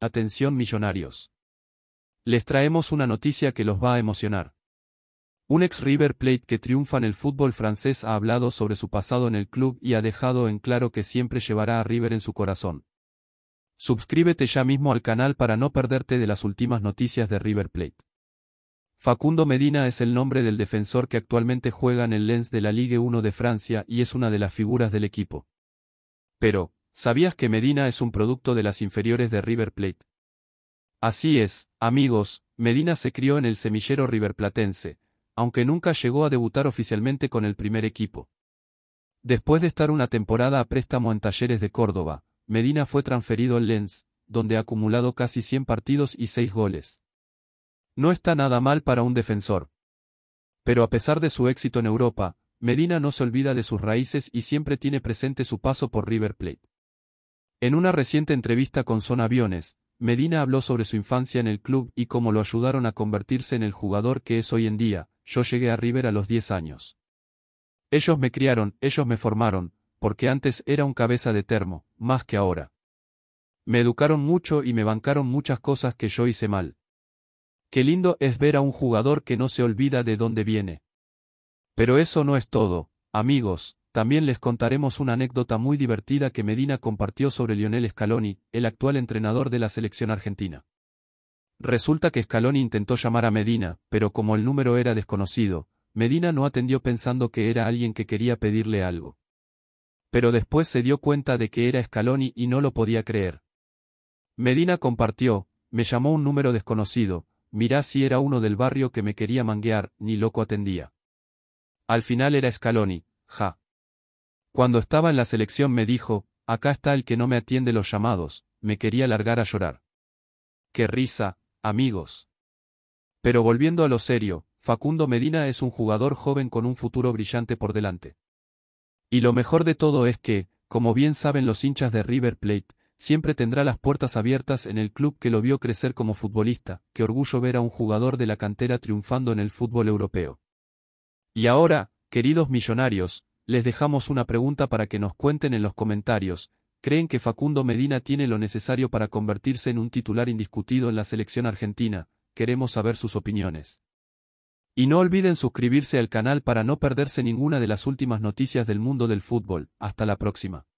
Atención millonarios. Les traemos una noticia que los va a emocionar. Un ex River Plate que triunfa en el fútbol francés ha hablado sobre su pasado en el club y ha dejado en claro que siempre llevará a River en su corazón. Suscríbete ya mismo al canal para no perderte de las últimas noticias de River Plate. Facundo Medina es el nombre del defensor que actualmente juega en el Lens de la Ligue 1 de Francia y es una de las figuras del equipo. Pero, ¿Sabías que Medina es un producto de las inferiores de River Plate? Así es, amigos, Medina se crió en el semillero riverplatense, aunque nunca llegó a debutar oficialmente con el primer equipo. Después de estar una temporada a préstamo en Talleres de Córdoba, Medina fue transferido al Lens, donde ha acumulado casi 100 partidos y 6 goles. No está nada mal para un defensor. Pero a pesar de su éxito en Europa, Medina no se olvida de sus raíces y siempre tiene presente su paso por River Plate. En una reciente entrevista con Son Aviones, Medina habló sobre su infancia en el club y cómo lo ayudaron a convertirse en el jugador que es hoy en día, yo llegué a River a los 10 años. Ellos me criaron, ellos me formaron, porque antes era un cabeza de termo, más que ahora. Me educaron mucho y me bancaron muchas cosas que yo hice mal. Qué lindo es ver a un jugador que no se olvida de dónde viene. Pero eso no es todo, Amigos, también les contaremos una anécdota muy divertida que Medina compartió sobre Lionel Scaloni, el actual entrenador de la selección argentina. Resulta que Scaloni intentó llamar a Medina, pero como el número era desconocido, Medina no atendió pensando que era alguien que quería pedirle algo. Pero después se dio cuenta de que era Scaloni y no lo podía creer. Medina compartió, me llamó un número desconocido, mirá si era uno del barrio que me quería manguear, ni loco atendía. Al final era Scaloni, ja. Cuando estaba en la selección me dijo, acá está el que no me atiende los llamados, me quería largar a llorar. Qué risa, amigos. Pero volviendo a lo serio, Facundo Medina es un jugador joven con un futuro brillante por delante. Y lo mejor de todo es que, como bien saben los hinchas de River Plate, siempre tendrá las puertas abiertas en el club que lo vio crecer como futbolista, qué orgullo ver a un jugador de la cantera triunfando en el fútbol europeo. Y ahora, queridos millonarios, les dejamos una pregunta para que nos cuenten en los comentarios, ¿creen que Facundo Medina tiene lo necesario para convertirse en un titular indiscutido en la selección argentina? Queremos saber sus opiniones. Y no olviden suscribirse al canal para no perderse ninguna de las últimas noticias del mundo del fútbol. Hasta la próxima.